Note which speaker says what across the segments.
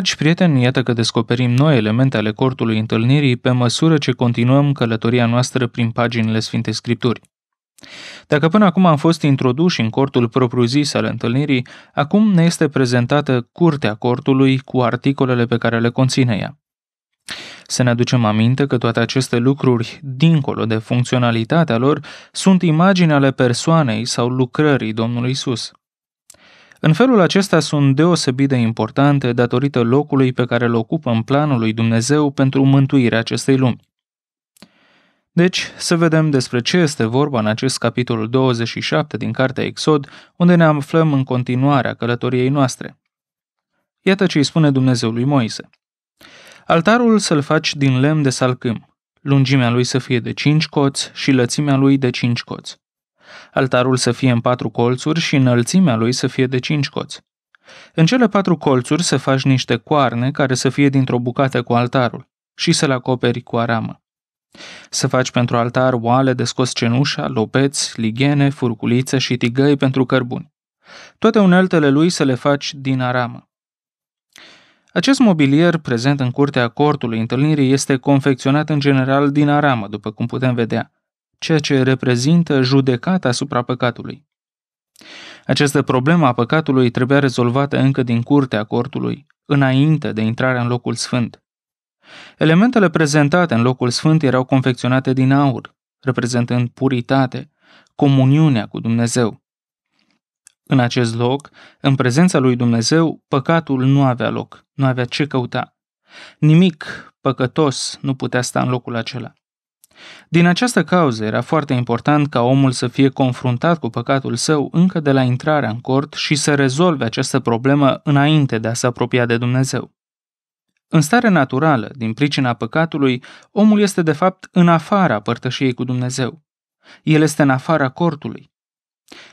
Speaker 1: Dragi prieteni, iată că descoperim noi elemente ale cortului întâlnirii pe măsură ce continuăm călătoria noastră prin paginile Sfintei Scripturi. Dacă până acum am fost introduși în cortul propriu-zis al întâlnirii, acum ne este prezentată curtea cortului cu articolele pe care le conține ea. Să ne aducem aminte că toate aceste lucruri, dincolo de funcționalitatea lor, sunt imagini ale persoanei sau lucrării Domnului Isus. În felul acesta sunt deosebit de importante datorită locului pe care îl ocupă în planul lui Dumnezeu pentru mântuirea acestei lumi. Deci, să vedem despre ce este vorba în acest capitol 27 din Cartea Exod, unde ne aflăm în continuarea călătoriei noastre. Iată ce îi spune Dumnezeu lui Moise. Altarul să-l faci din lemn de salcâm, lungimea lui să fie de cinci coți și lățimea lui de cinci coți altarul să fie în patru colțuri și înălțimea lui să fie de cinci coți. În cele patru colțuri să faci niște coarne care să fie dintr-o bucată cu altarul și să l acoperi cu aramă. Să faci pentru altar oale de scos cenușa, lopeți, lighene, furculițe și tigăi pentru cărbuni. Toate uneltele lui să le faci din aramă. Acest mobilier prezent în curtea cortului întâlnirii este confecționat în general din aramă, după cum putem vedea, ceea ce reprezintă judecata asupra păcatului. Această problemă a păcatului trebuia rezolvată încă din curtea cortului, înainte de intrarea în locul sfânt. Elementele prezentate în locul sfânt erau confecționate din aur, reprezentând puritate, comuniunea cu Dumnezeu. În acest loc, în prezența lui Dumnezeu, păcatul nu avea loc, nu avea ce căuta. Nimic păcătos nu putea sta în locul acela. Din această cauză era foarte important ca omul să fie confruntat cu păcatul său încă de la intrarea în cort și să rezolve această problemă înainte de a se apropia de Dumnezeu. În stare naturală, din pricina păcatului, omul este de fapt în afara părtășiei cu Dumnezeu. El este în afara cortului.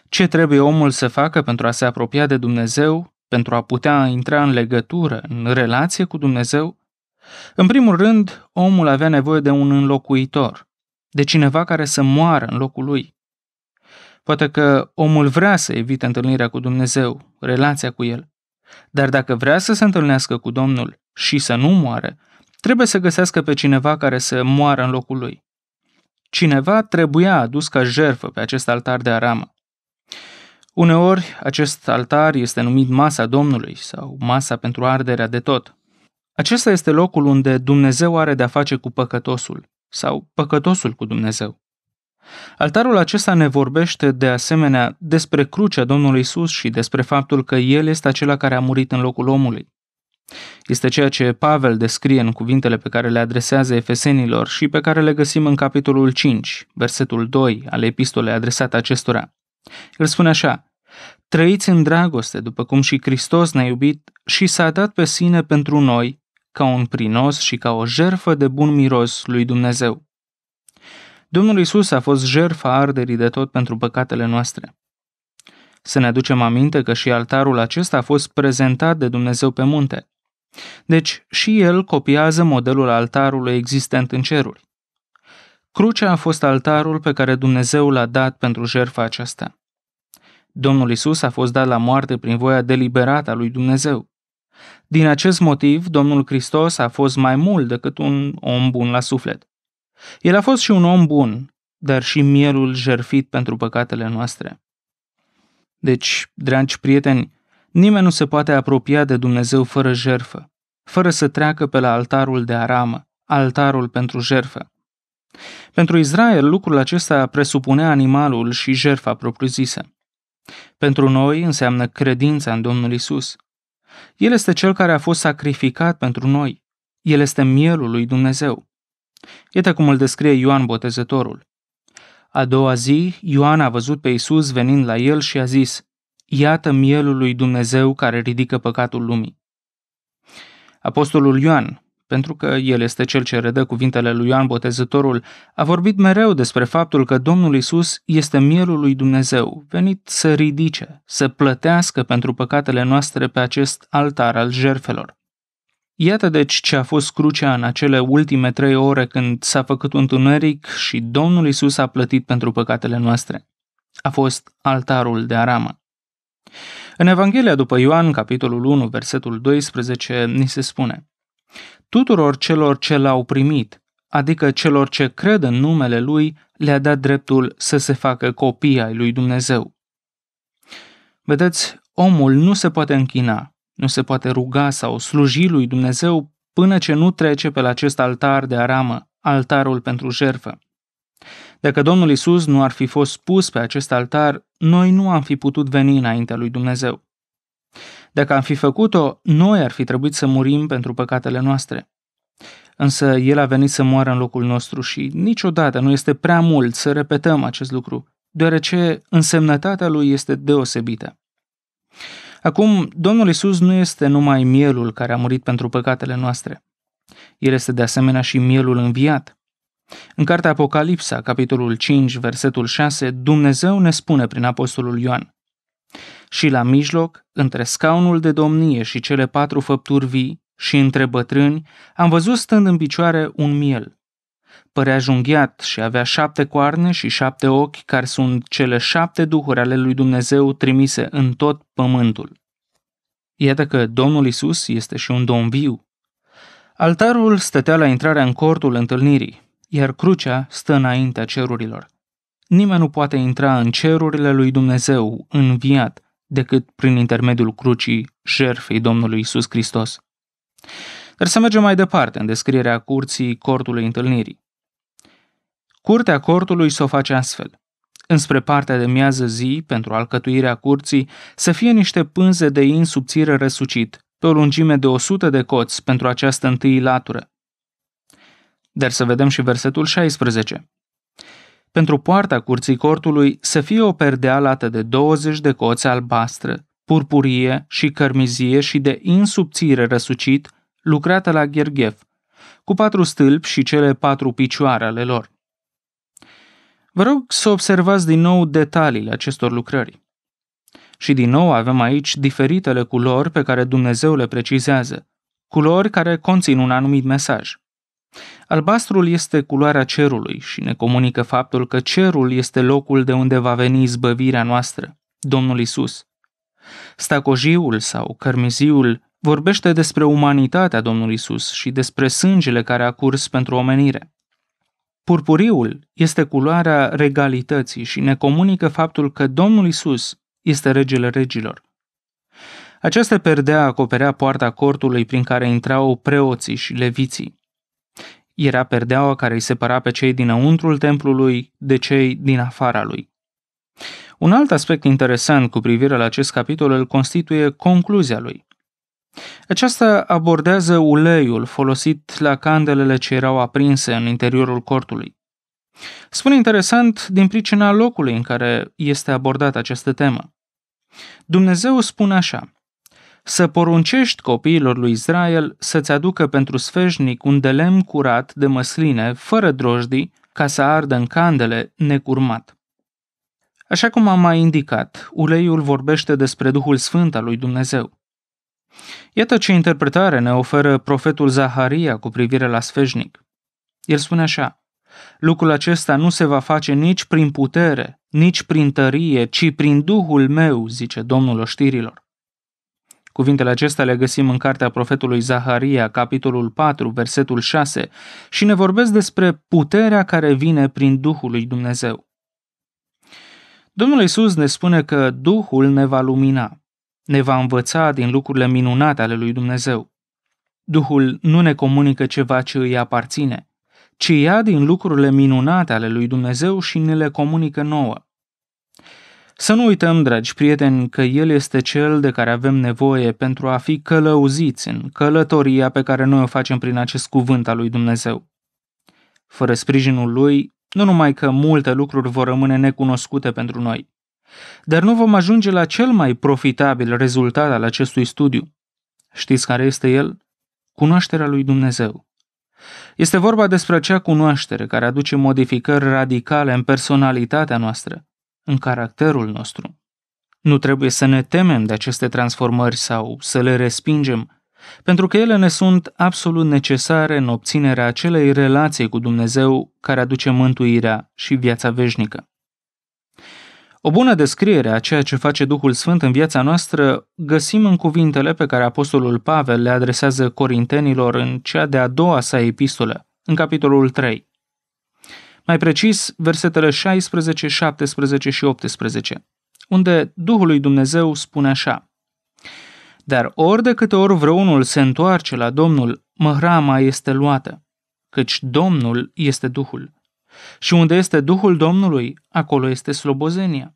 Speaker 1: Ce trebuie omul să facă pentru a se apropia de Dumnezeu, pentru a putea intra în legătură, în relație cu Dumnezeu? În primul rând, omul avea nevoie de un înlocuitor, de cineva care să moară în locul lui. Poate că omul vrea să evite întâlnirea cu Dumnezeu, relația cu El, dar dacă vrea să se întâlnească cu Domnul și să nu moare, trebuie să găsească pe cineva care să moară în locul lui. Cineva trebuia adus ca jerfă pe acest altar de aramă. Uneori, acest altar este numit masa Domnului sau masa pentru arderea de tot. Acesta este locul unde Dumnezeu are de-a face cu păcătosul sau păcătosul cu Dumnezeu. Altarul acesta ne vorbește de asemenea despre crucea Domnului Isus și despre faptul că El este acela care a murit în locul omului. Este ceea ce Pavel descrie în cuvintele pe care le adresează efesenilor și pe care le găsim în capitolul 5, versetul 2 ale epistolei adresate acestora. El spune așa, Trăiți în dragoste, după cum și Hristos ne-a iubit și s-a dat pe sine pentru noi, ca un prinos și ca o jerfă de bun miros lui Dumnezeu. Domnul Isus a fost jerfa arderii de tot pentru păcatele noastre. Să ne aducem aminte că și altarul acesta a fost prezentat de Dumnezeu pe munte. Deci și el copiază modelul altarului existent în ceruri. Crucea a fost altarul pe care Dumnezeu l-a dat pentru jerfa aceasta. Domnul Isus a fost dat la moarte prin voia deliberată a lui Dumnezeu. Din acest motiv, Domnul Hristos a fost mai mult decât un om bun la suflet. El a fost și un om bun, dar și mielul jerfit pentru păcatele noastre. Deci, dragi prieteni, nimeni nu se poate apropia de Dumnezeu fără jerfă, fără să treacă pe la altarul de aramă, altarul pentru jerfă. Pentru Israel, lucrul acesta presupunea animalul și jerfa propriu-zisă. Pentru noi înseamnă credința în Domnul Isus – el este cel care a fost sacrificat pentru noi. El este mielul lui Dumnezeu. Iată cum îl descrie Ioan Botezătorul. A doua zi, Ioan a văzut pe Isus venind la el și a zis, Iată mielul lui Dumnezeu care ridică păcatul lumii. Apostolul Ioan, pentru că el este cel ce redă cuvintele lui Ioan Botezătorul, a vorbit mereu despre faptul că Domnul Isus este mielul lui Dumnezeu, venit să ridice, să plătească pentru păcatele noastre pe acest altar al jerfelor. Iată deci ce a fost crucea în acele ultime trei ore când s-a făcut un tuneric și Domnul Isus a plătit pentru păcatele noastre. A fost altarul de aramă. În Evanghelia după Ioan, capitolul 1, versetul 12, ni se spune – tuturor celor ce l-au primit, adică celor ce cred în numele Lui, le-a dat dreptul să se facă copii ai lui Dumnezeu. Vedeți, omul nu se poate închina, nu se poate ruga sau sluji lui Dumnezeu până ce nu trece pe la acest altar de aramă, altarul pentru jerfă. Dacă Domnul Isus nu ar fi fost pus pe acest altar, noi nu am fi putut veni înaintea lui Dumnezeu. Dacă am fi făcut-o, noi ar fi trebuit să murim pentru păcatele noastre. Însă El a venit să moară în locul nostru și niciodată nu este prea mult să repetăm acest lucru, deoarece însemnătatea lui este deosebită. Acum, Domnul Isus nu este numai mielul care a murit pentru păcatele noastre. El este de asemenea și mielul înviat. În cartea Apocalipsa, capitolul 5, versetul 6, Dumnezeu ne spune prin apostolul Ioan: și la mijloc, între scaunul de domnie și cele patru făpturi vii și între bătrâni, am văzut stând în picioare un miel. Părea junghiat și avea șapte coarne și șapte ochi care sunt cele șapte duhuri ale lui Dumnezeu trimise în tot pământul. Iată că Domnul Isus este și un domn viu. Altarul stătea la intrarea în cortul întâlnirii, iar crucea stă înaintea cerurilor. Nimeni nu poate intra în cerurile lui Dumnezeu, înviat, decât prin intermediul crucii jertfei Domnului Isus Hristos. Dar să mergem mai departe în descrierea curții cortului întâlnirii. Curtea cortului se o face astfel. Înspre partea de miază zi, pentru alcătuirea curții, să fie niște pânze de in subțire răsucit, pe o lungime de 100 de coți pentru această întâi latură. Dar să vedem și versetul 16 pentru poarta curții cortului să fie o perdea lată de 20 de coți albastră, purpurie și cărmizie și de insubțire răsucit, lucrată la gherghef, cu patru stâlpi și cele patru picioare ale lor. Vă rog să observați din nou detaliile acestor lucrări. Și din nou avem aici diferitele culori pe care Dumnezeu le precizează, culori care conțin un anumit mesaj. Albastrul este culoarea cerului și ne comunică faptul că cerul este locul de unde va veni izbăvirea noastră, Domnul Isus. Stacojiul sau cărmiziul vorbește despre umanitatea Domnului Isus și despre sângele care a curs pentru omenire. Purpuriul este culoarea regalității și ne comunică faptul că Domnul Isus este regele regilor. Această perdea acoperea poarta cortului prin care intrau preoții și leviții era perdeaua care îi separa pe cei dinăuntrul templului de cei din afara lui. Un alt aspect interesant cu privire la acest capitol îl constituie concluzia lui. Aceasta abordează uleiul folosit la candelele ce erau aprinse în interiorul cortului. Spune interesant din pricina locului în care este abordată această temă. Dumnezeu spune așa: să poruncești copiilor lui Israel să-ți aducă pentru sfeșnic un de lemn curat de măsline, fără drojdii, ca să ardă în candele, necurmat. Așa cum am mai indicat, uleiul vorbește despre Duhul Sfânt al lui Dumnezeu. Iată ce interpretare ne oferă profetul Zaharia cu privire la sfeșnic. El spune așa, Lucrul acesta nu se va face nici prin putere, nici prin tărie, ci prin Duhul meu, zice Domnul Oștirilor. Cuvintele acestea le găsim în cartea profetului Zaharia, capitolul 4, versetul 6, și ne vorbesc despre puterea care vine prin Duhul lui Dumnezeu. Domnul Isus ne spune că Duhul ne va lumina, ne va învăța din lucrurile minunate ale lui Dumnezeu. Duhul nu ne comunică ceva ce îi aparține, ci ia din lucrurile minunate ale lui Dumnezeu și ne le comunică nouă. Să nu uităm, dragi prieteni, că El este Cel de care avem nevoie pentru a fi călăuziți în călătoria pe care noi o facem prin acest cuvânt al lui Dumnezeu. Fără sprijinul Lui, nu numai că multe lucruri vor rămâne necunoscute pentru noi, dar nu vom ajunge la cel mai profitabil rezultat al acestui studiu. Știți care este el? Cunoașterea lui Dumnezeu. Este vorba despre acea cunoaștere care aduce modificări radicale în personalitatea noastră, în caracterul nostru. Nu trebuie să ne temem de aceste transformări sau să le respingem, pentru că ele ne sunt absolut necesare în obținerea acelei relații cu Dumnezeu care aduce mântuirea și viața veșnică. O bună descriere a ceea ce face Duhul Sfânt în viața noastră găsim în cuvintele pe care Apostolul Pavel le adresează corintenilor în cea de-a doua sa epistolă, în capitolul 3 mai precis versetele 16, 17 și 18, unde Duhul lui Dumnezeu spune așa Dar ori de câte ori vreunul se întoarce la Domnul, măhrama este luată, căci Domnul este Duhul. Și unde este Duhul Domnului, acolo este slobozenia.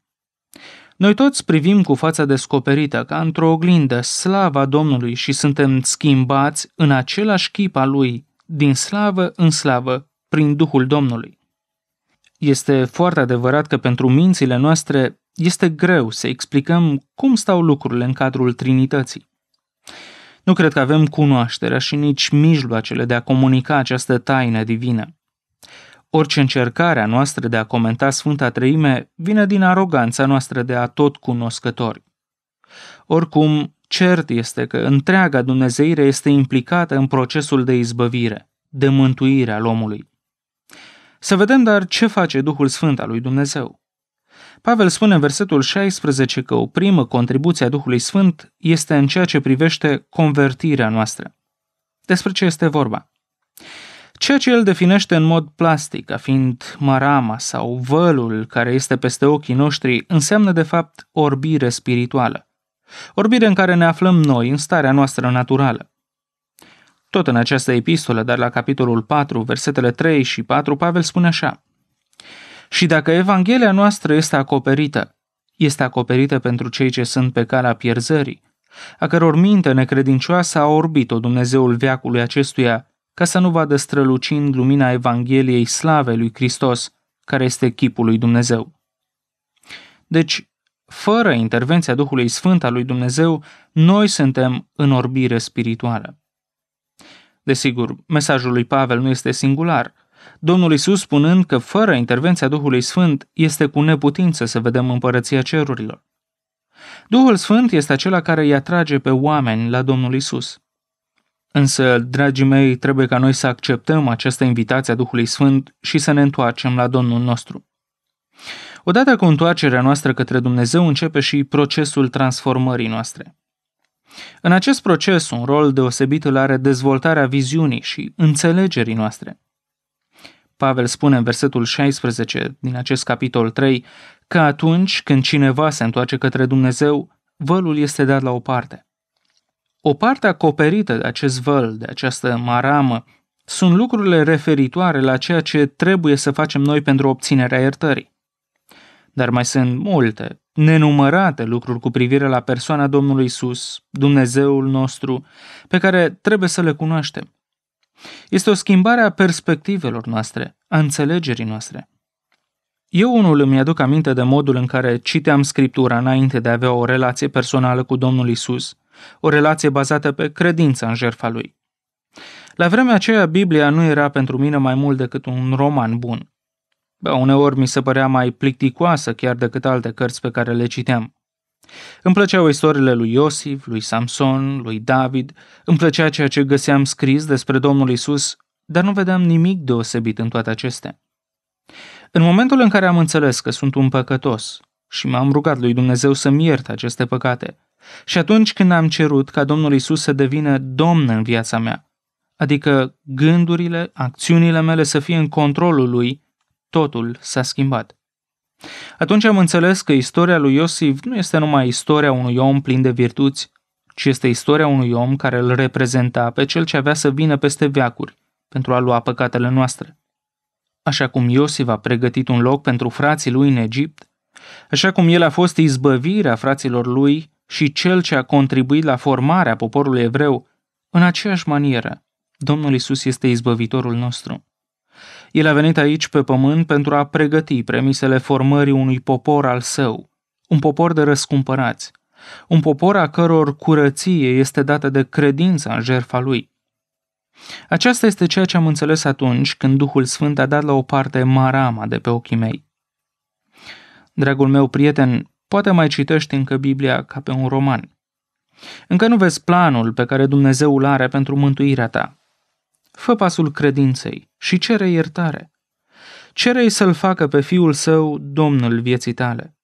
Speaker 1: Noi toți privim cu fața descoperită ca într-o oglindă slava Domnului și suntem schimbați în același chip al Lui, din slavă în slavă, prin Duhul Domnului. Este foarte adevărat că pentru mințile noastre este greu să explicăm cum stau lucrurile în cadrul Trinității. Nu cred că avem cunoașterea și nici mijloacele de a comunica această taină divină. Orice încercare a noastră de a comenta Sfânta Treime vine din aroganța noastră de a tot cunoscători. Oricum, cert este că întreaga Dumnezeire este implicată în procesul de izbăvire, de mântuire al omului. Să vedem dar ce face Duhul Sfânt al lui Dumnezeu. Pavel spune în versetul 16 că o primă contribuție a Duhului Sfânt este în ceea ce privește convertirea noastră. Despre ce este vorba? Ceea ce el definește în mod plastic ca fiind marama sau vălul care este peste ochii noștri înseamnă de fapt orbire spirituală. Orbire în care ne aflăm noi în starea noastră naturală. Tot în această epistolă, dar la capitolul 4, versetele 3 și 4, Pavel spune așa. Și dacă Evanghelia noastră este acoperită, este acoperită pentru cei ce sunt pe calea pierzării, a căror minte necredincioasă a orbit-o Dumnezeul veacului acestuia, ca să nu vadă strălucind lumina Evangheliei slavei lui Hristos, care este chipul lui Dumnezeu. Deci, fără intervenția Duhului Sfânt al lui Dumnezeu, noi suntem în orbire spirituală. Desigur, mesajul lui Pavel nu este singular. Domnul Isus spunând că fără intervenția Duhului Sfânt este cu neputință să vedem împărăția cerurilor. Duhul Sfânt este acela care îi atrage pe oameni la Domnul Isus. Însă, dragii mei, trebuie ca noi să acceptăm această invitație a Duhului Sfânt și să ne întoarcem la Domnul nostru. Odată cu întoarcerea noastră către Dumnezeu începe și procesul transformării noastre. În acest proces, un rol deosebit îl are dezvoltarea viziunii și înțelegerii noastre. Pavel spune în versetul 16 din acest capitol 3 că atunci când cineva se întoarce către Dumnezeu, vălul este dat la o parte. O parte acoperită de acest văl, de această maramă, sunt lucrurile referitoare la ceea ce trebuie să facem noi pentru obținerea iertării. Dar mai sunt multe nenumărate lucruri cu privire la persoana Domnului Isus, Dumnezeul nostru, pe care trebuie să le cunoaștem. Este o schimbare a perspectivelor noastre, a înțelegerii noastre. Eu unul îmi aduc aminte de modul în care citeam Scriptura înainte de a avea o relație personală cu Domnul Isus, o relație bazată pe credința în jertfa Lui. La vremea aceea, Biblia nu era pentru mine mai mult decât un roman bun. Bă, uneori mi se părea mai plicticoasă chiar decât alte cărți pe care le citeam. Îmi plăceau istoriile lui Iosif, lui Samson, lui David, îmi plăcea ceea ce găseam scris despre Domnul Isus, dar nu vedeam nimic deosebit în toate acestea. În momentul în care am înțeles că sunt un păcătos și m-am rugat lui Dumnezeu să-mi iert aceste păcate, și atunci când am cerut ca Domnul Isus să devină domn în viața mea, adică gândurile, acțiunile mele să fie în controlul lui totul s-a schimbat. Atunci am înțeles că istoria lui Iosif nu este numai istoria unui om plin de virtuți, ci este istoria unui om care îl reprezenta pe cel ce avea să vină peste veacuri pentru a lua păcatele noastre. Așa cum Iosif a pregătit un loc pentru frații lui în Egipt, așa cum el a fost izbăvirea fraților lui și cel ce a contribuit la formarea poporului evreu, în aceeași manieră, Domnul Isus este izbăvitorul nostru. El a venit aici pe pământ pentru a pregăti premisele formării unui popor al său, un popor de răscumpărați, un popor a căror curăție este dată de credința în jertfa lui. Aceasta este ceea ce am înțeles atunci când Duhul Sfânt a dat la o parte marama de pe ochii mei. Dragul meu prieten, poate mai citești încă Biblia ca pe un roman. Încă nu vezi planul pe care Dumnezeu îl are pentru mântuirea ta fă pasul credinței și cere iertare. Cerei să-l facă pe fiul său domnul vieții tale.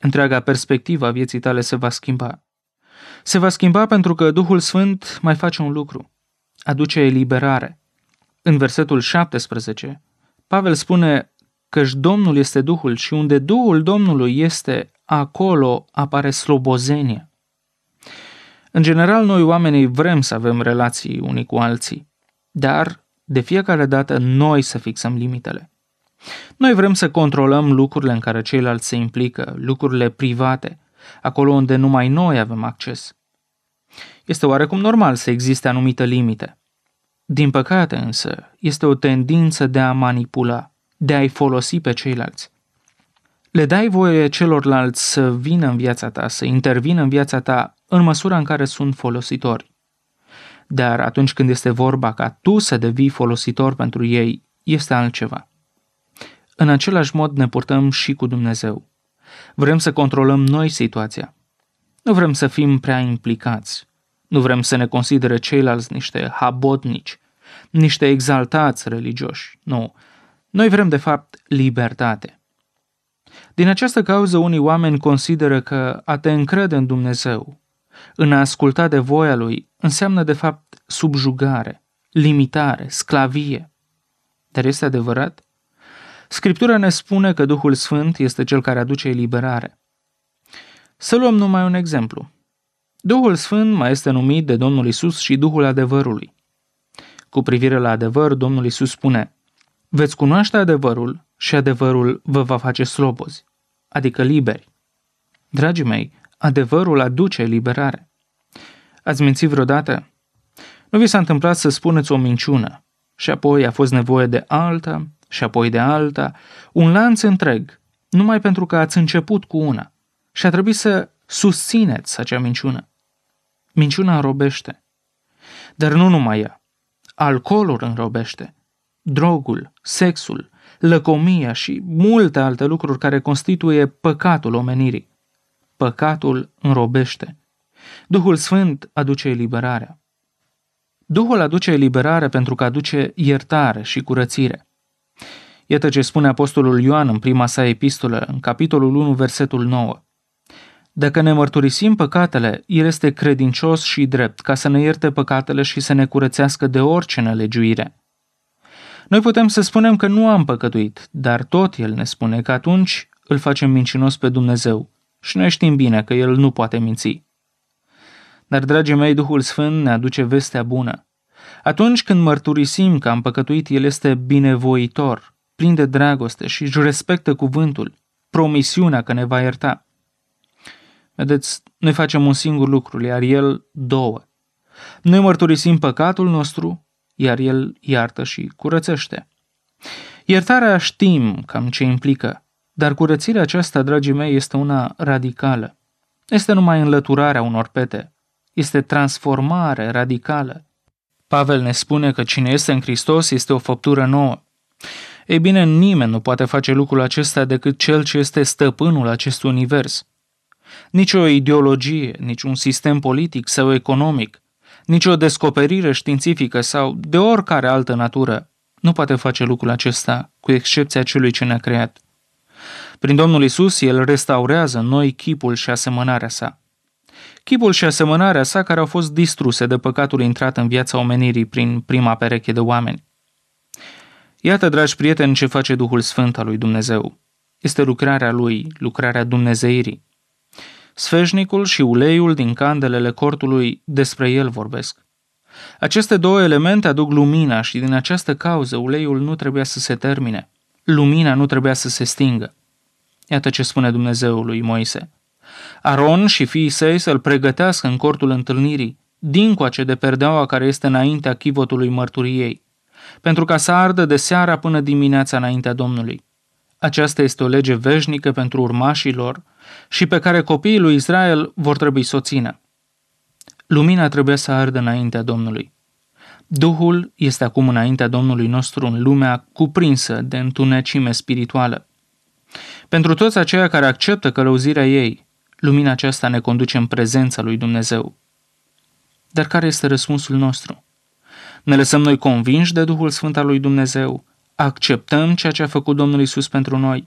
Speaker 1: Întreaga perspectivă a vieții tale se va schimba. Se va schimba pentru că Duhul Sfânt mai face un lucru. Aduce eliberare. În versetul 17, Pavel spune căci Domnul este Duhul și unde Duhul Domnului este, acolo apare slobozenie. În general, noi oamenii vrem să avem relații unii cu alții dar de fiecare dată noi să fixăm limitele. Noi vrem să controlăm lucrurile în care ceilalți se implică, lucrurile private, acolo unde numai noi avem acces. Este oarecum normal să existe anumite limite. Din păcate însă, este o tendință de a manipula, de a-i folosi pe ceilalți. Le dai voie celorlalți să vină în viața ta, să intervină în viața ta în măsura în care sunt folositori dar atunci când este vorba ca tu să devii folositor pentru ei, este altceva. În același mod ne purtăm și cu Dumnezeu. Vrem să controlăm noi situația. Nu vrem să fim prea implicați. Nu vrem să ne considere ceilalți niște habotnici, niște exaltați religioși. Nu. Noi vrem, de fapt, libertate. Din această cauză, unii oameni consideră că a te încrede în Dumnezeu în a asculta de voia lui înseamnă de fapt subjugare, limitare, sclavie. Dar este adevărat? Scriptura ne spune că Duhul Sfânt este cel care aduce eliberare. Să luăm numai un exemplu. Duhul Sfânt mai este numit de Domnul Isus și Duhul adevărului. Cu privire la adevăr, Domnul Isus spune, Veți cunoaște adevărul și adevărul vă va face slobozi, adică liberi. Dragii mei, adevărul aduce eliberare. Ați mințit vreodată? Nu vi s-a întâmplat să spuneți o minciună și apoi a fost nevoie de alta și apoi de alta, un lanț întreg, numai pentru că ați început cu una și a trebuit să susțineți acea minciună. Minciuna înrobește. Dar nu numai ea. Alcoolul înrobește. Drogul, sexul, lăcomia și multe alte lucruri care constituie păcatul omenirii păcatul înrobește. Duhul Sfânt aduce eliberarea. Duhul aduce eliberare pentru că aduce iertare și curățire. Iată ce spune Apostolul Ioan în prima sa epistolă, în capitolul 1, versetul 9. Dacă ne mărturisim păcatele, El este credincios și drept ca să ne ierte păcatele și să ne curățească de orice nelegiuire. Noi putem să spunem că nu am păcătuit, dar tot El ne spune că atunci îl facem mincinos pe Dumnezeu și noi știm bine că El nu poate minți. Dar, dragii mei, Duhul Sfânt ne aduce vestea bună. Atunci când mărturisim că am păcătuit, El este binevoitor, plin de dragoste și își respectă cuvântul, promisiunea că ne va ierta. Vedeți, noi facem un singur lucru, iar El două. Noi mărturisim păcatul nostru, iar El iartă și curățește. Iertarea știm cam ce implică, dar curățirea aceasta, dragii mei, este una radicală. Este numai înlăturarea unor pete. Este transformare radicală. Pavel ne spune că cine este în Hristos este o făptură nouă. Ei bine, nimeni nu poate face lucrul acesta decât cel ce este stăpânul acestui univers. Nici o ideologie, nici un sistem politic sau economic, nici o descoperire științifică sau de oricare altă natură nu poate face lucrul acesta, cu excepția celui ce ne-a creat. Prin Domnul Isus, El restaurează în noi chipul și asemănarea sa. Chipul și asemănarea sa care au fost distruse de păcatul intrat în viața omenirii prin prima pereche de oameni. Iată, dragi prieteni, ce face Duhul Sfânt al lui Dumnezeu. Este lucrarea lui, lucrarea Dumnezeirii. Sfeșnicul și uleiul din candelele cortului despre el vorbesc. Aceste două elemente aduc lumina și din această cauză uleiul nu trebuia să se termine. Lumina nu trebuia să se stingă. Iată ce spune Dumnezeul lui Moise. Aron și fiii săi să-l pregătească în cortul întâlnirii, dincoace de perdeaua care este înaintea chivotului mărturiei, pentru ca să ardă de seara până dimineața înaintea Domnului. Aceasta este o lege veșnică pentru urmașii lor și pe care copiii lui Israel vor trebui să o țină. Lumina trebuie să ardă înaintea Domnului. Duhul este acum înaintea Domnului nostru în lumea cuprinsă de întunecime spirituală. Pentru toți aceia care acceptă călăuzirea ei, lumina aceasta ne conduce în prezența lui Dumnezeu. Dar care este răspunsul nostru? Ne lăsăm noi convinși de Duhul Sfânt al lui Dumnezeu? Acceptăm ceea ce a făcut Domnul Isus pentru noi?